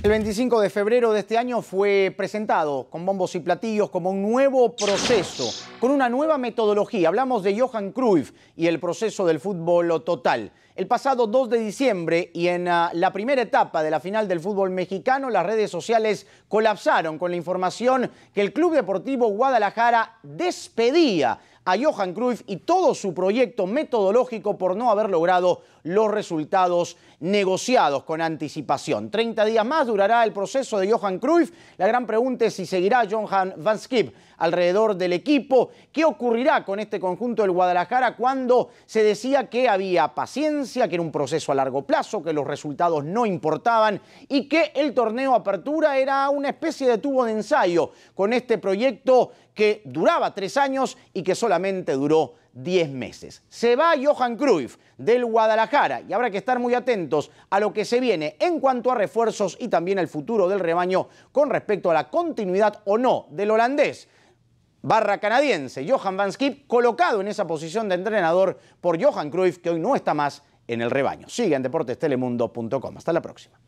El 25 de febrero de este año fue presentado con bombos y platillos como un nuevo proceso, con una nueva metodología. Hablamos de Johan Cruyff y el proceso del fútbol total. El pasado 2 de diciembre y en ah, la primera etapa de la final del fútbol mexicano, las redes sociales colapsaron con la información que el Club Deportivo Guadalajara despedía a Johan Cruyff y todo su proyecto metodológico por no haber logrado los resultados negociados con anticipación. 30 días más durará el proceso de Johan Cruyff. La gran pregunta es si seguirá Johan Van Skip alrededor del equipo. ¿Qué ocurrirá con este conjunto del Guadalajara cuando se decía que había paciencia, que era un proceso a largo plazo, que los resultados no importaban y que el torneo Apertura era una especie de tubo de ensayo con este proyecto que duraba tres años y que solamente duró diez meses. Se va Johan Cruyff del Guadalajara y habrá que estar muy atentos a lo que se viene en cuanto a refuerzos y también al futuro del rebaño con respecto a la continuidad o no del holandés barra canadiense Johan Van Skip, colocado en esa posición de entrenador por Johan Cruyff, que hoy no está más en el rebaño. Sigue en deportestelemundo.com. Hasta la próxima.